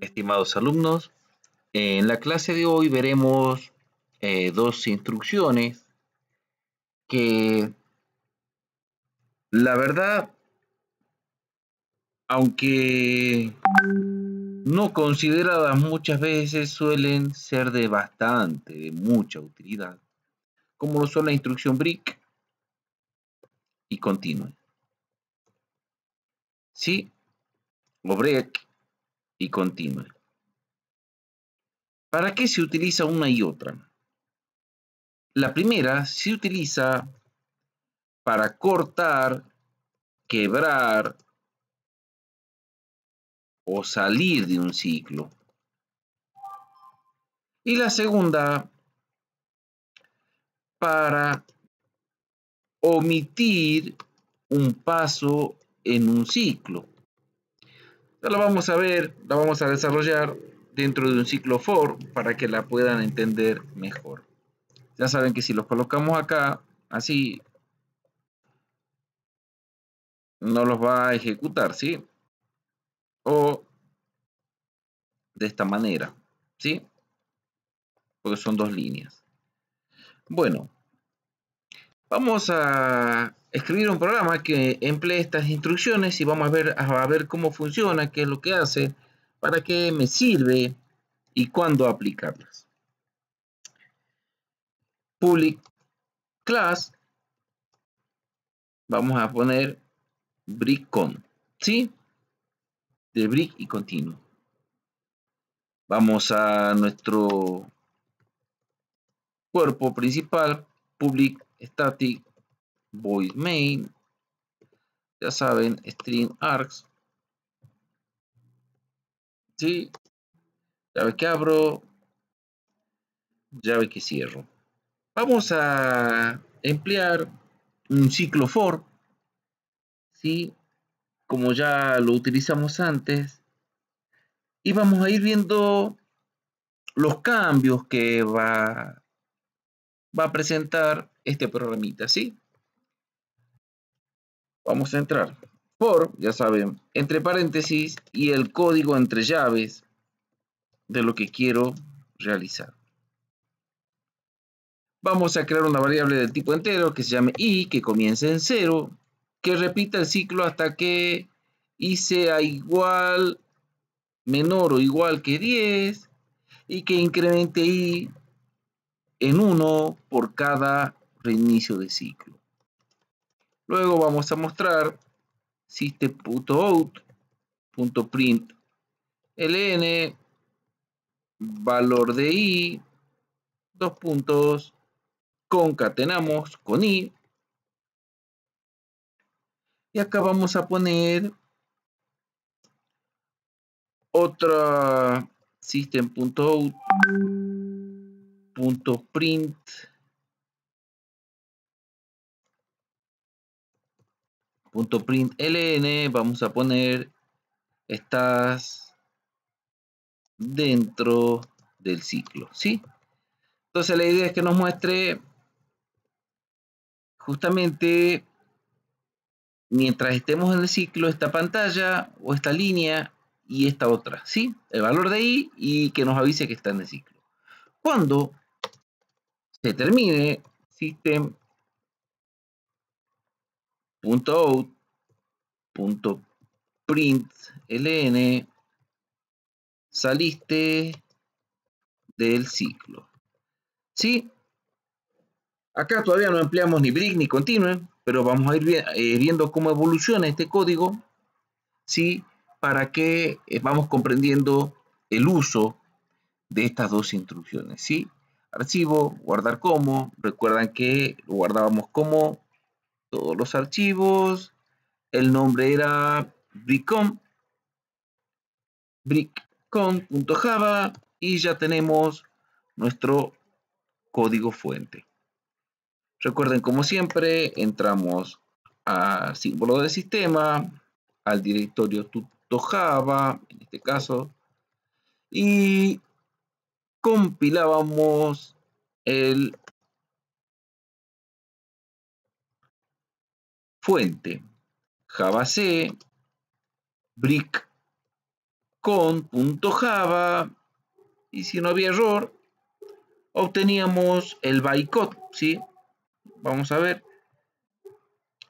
Estimados alumnos, en la clase de hoy veremos eh, dos instrucciones que la verdad, aunque no consideradas muchas veces suelen ser de bastante, de mucha utilidad, como lo son la instrucción BRIC y continua. Sí, o y continua. ¿Para qué se utiliza una y otra? La primera se utiliza para cortar, quebrar o salir de un ciclo. Y la segunda para omitir un paso en un ciclo la vamos a ver, la vamos a desarrollar dentro de un ciclo for para que la puedan entender mejor. Ya saben que si los colocamos acá, así, no los va a ejecutar, ¿sí? O de esta manera, ¿sí? Porque son dos líneas. Bueno, Vamos a escribir un programa que emplee estas instrucciones y vamos a ver, a ver cómo funciona, qué es lo que hace, para qué me sirve y cuándo aplicarlas. Public class, vamos a poner brick con, ¿sí? De brick y continuo. Vamos a nuestro cuerpo principal, public static void main, ya saben, string args. ¿Sí? Llave que abro, llave que cierro. Vamos a emplear un ciclo for, ¿sí? como ya lo utilizamos antes, y vamos a ir viendo los cambios que va va a presentar este programita, ¿sí? Vamos a entrar por, ya saben, entre paréntesis y el código entre llaves de lo que quiero realizar. Vamos a crear una variable del tipo entero que se llame i, que comience en 0, que repita el ciclo hasta que i sea igual, menor o igual que 10, y que incremente i en uno por cada reinicio de ciclo. Luego vamos a mostrar system.out.print ln valor de i, dos puntos, concatenamos con i. Y acá vamos a poner otra system.out punto print punto print ln vamos a poner estas dentro del ciclo sí entonces la idea es que nos muestre justamente mientras estemos en el ciclo esta pantalla o esta línea y esta otra, ¿sí? El valor de i y que nos avise que está en el ciclo. Cuando termine, system.out.println saliste del ciclo. ¿Sí? Acá todavía no empleamos ni break ni continue, pero vamos a ir eh, viendo cómo evoluciona este código, ¿sí? Para que eh, vamos comprendiendo el uso de estas dos instrucciones, ¿sí? archivo, guardar como. Recuerdan que lo guardábamos como todos los archivos. El nombre era brickcom, Java y ya tenemos nuestro código fuente. Recuerden, como siempre, entramos a símbolo del sistema, al directorio .java, en este caso, y compilábamos el fuente Java C, brick con.java y si no había error, obteníamos el bytecode, ¿sí? Vamos a ver.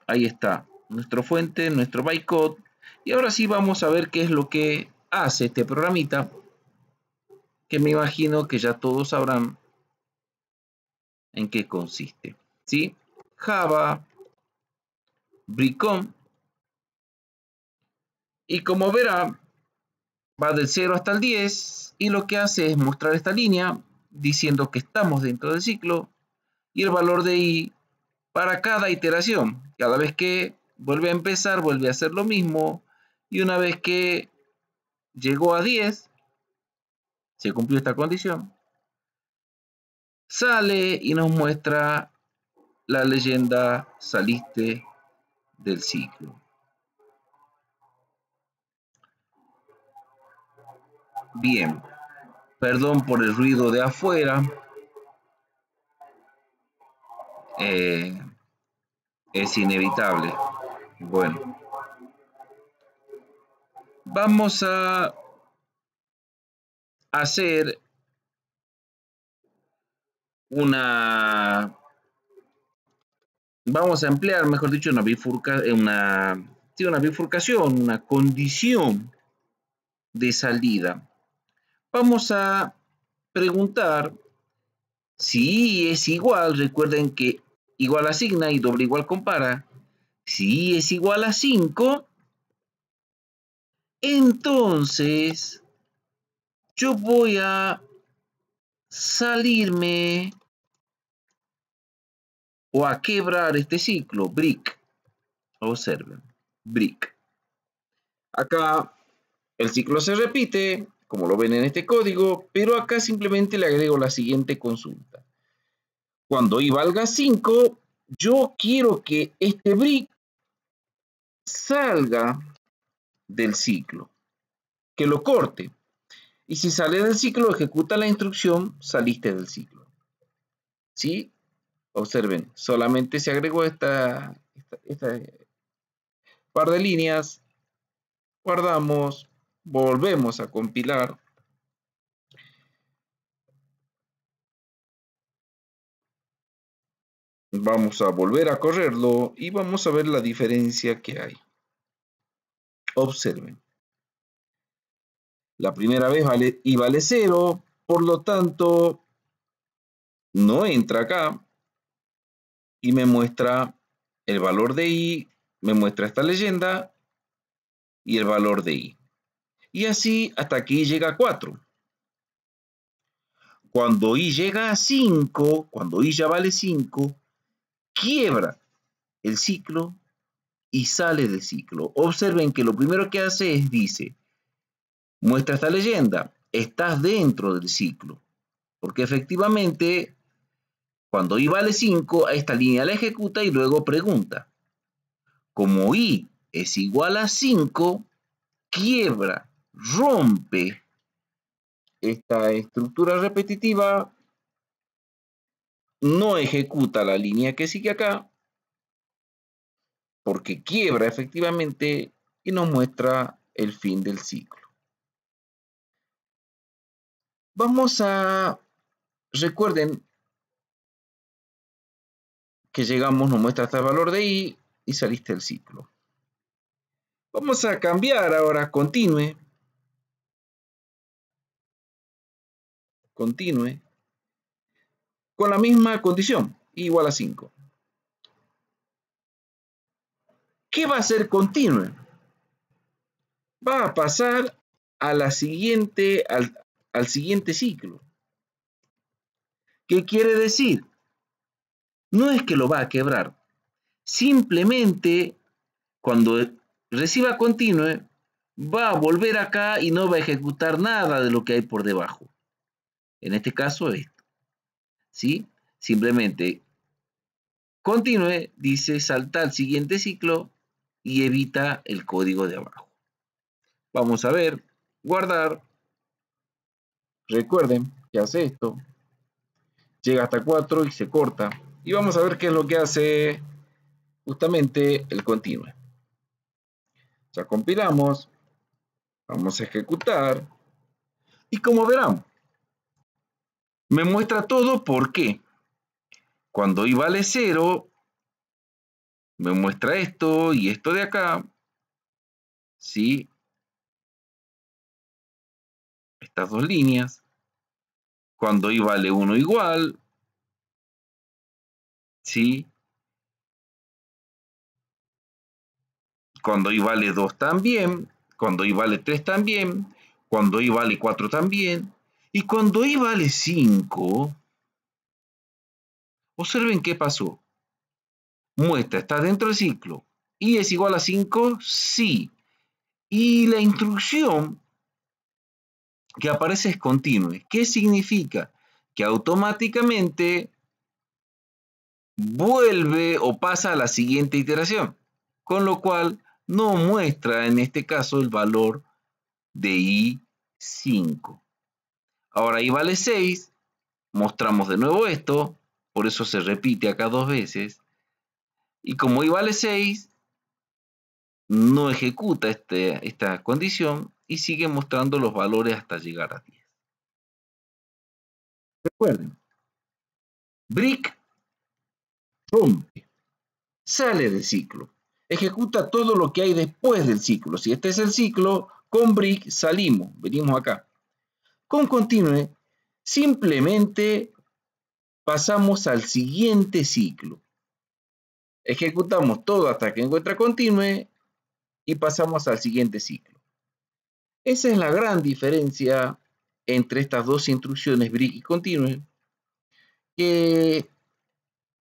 Ahí está nuestro fuente, nuestro bytecode. Y ahora sí vamos a ver qué es lo que hace este programita me imagino que ya todos sabrán en qué consiste. ¿sí? Java, Bricom. Y como verá, va del 0 hasta el 10 y lo que hace es mostrar esta línea diciendo que estamos dentro del ciclo y el valor de i para cada iteración. Cada vez que vuelve a empezar, vuelve a hacer lo mismo y una vez que llegó a 10, se cumplió esta condición, sale y nos muestra la leyenda saliste del ciclo. Bien, perdón por el ruido de afuera. Eh, es inevitable. Bueno, vamos a hacer una vamos a emplear, mejor dicho, una, bifurca, eh, una, una bifurcación, una condición de salida. Vamos a preguntar si es igual, recuerden que igual asigna y doble igual compara. Si es igual a 5, entonces yo voy a salirme o a quebrar este ciclo, brick. Observen, brick. Acá el ciclo se repite, como lo ven en este código, pero acá simplemente le agrego la siguiente consulta. Cuando i valga 5, yo quiero que este brick salga del ciclo, que lo corte. Y si sale del ciclo, ejecuta la instrucción, saliste del ciclo. ¿Sí? Observen, solamente se agregó esta, esta, esta par de líneas, guardamos, volvemos a compilar. Vamos a volver a correrlo y vamos a ver la diferencia que hay. Observen. La primera vez vale, y vale 0, por lo tanto, no entra acá y me muestra el valor de i, me muestra esta leyenda y el valor de i. Y así hasta aquí llega a 4. Cuando i llega a 5, cuando i ya vale 5, quiebra el ciclo y sale del ciclo. Observen que lo primero que hace es, dice, muestra esta leyenda, estás dentro del ciclo, porque efectivamente cuando I vale 5, esta línea la ejecuta y luego pregunta, como I es igual a 5, quiebra, rompe esta estructura repetitiva, no ejecuta la línea que sigue acá, porque quiebra efectivamente y nos muestra el fin del ciclo. Vamos a... Recuerden que llegamos, nos muestra hasta el valor de i y saliste del ciclo. Vamos a cambiar ahora, continue. Continue. Con la misma condición, igual a 5. ¿Qué va a hacer continue? Va a pasar a la siguiente, al, al siguiente ciclo. ¿Qué quiere decir? No es que lo va a quebrar. Simplemente, cuando reciba continue, va a volver acá y no va a ejecutar nada de lo que hay por debajo. En este caso, esto. ¿Sí? Simplemente, continue, dice salta al siguiente ciclo y evita el código de abajo. Vamos a ver, guardar. Recuerden que hace esto, llega hasta 4 y se corta. Y vamos a ver qué es lo que hace justamente el continuo. Ya compilamos, vamos a ejecutar y como verán, me muestra todo porque cuando i vale 0, me muestra esto y esto de acá, ¿sí? estas dos líneas. Cuando i vale 1 igual. ¿Sí? Cuando i vale 2 también. Cuando i vale 3 también. Cuando i vale 4 también. Y cuando i vale 5, observen qué pasó. Muestra, está dentro del ciclo. i es igual a 5, sí. Y la instrucción que aparece es continuo. ¿Qué significa? Que automáticamente vuelve o pasa a la siguiente iteración, con lo cual no muestra en este caso el valor de i5. Ahora i vale 6, mostramos de nuevo esto, por eso se repite acá dos veces, y como i vale 6, no ejecuta este, esta condición, y sigue mostrando los valores hasta llegar a 10. Recuerden, Brick rompe, sale del ciclo, ejecuta todo lo que hay después del ciclo. Si este es el ciclo, con Brick salimos, venimos acá. Con Continue, simplemente pasamos al siguiente ciclo. Ejecutamos todo hasta que encuentra Continue y pasamos al siguiente ciclo. Esa es la gran diferencia entre estas dos instrucciones BRIC y continue, que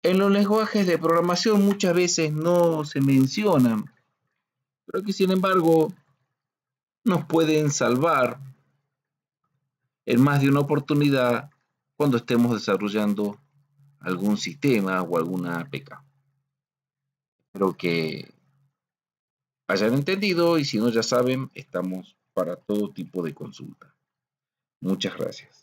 en los lenguajes de programación muchas veces no se mencionan, pero que sin embargo nos pueden salvar en más de una oportunidad cuando estemos desarrollando algún sistema o alguna APK. Espero que hayan entendido y si no ya saben, estamos para todo tipo de consulta. Muchas gracias.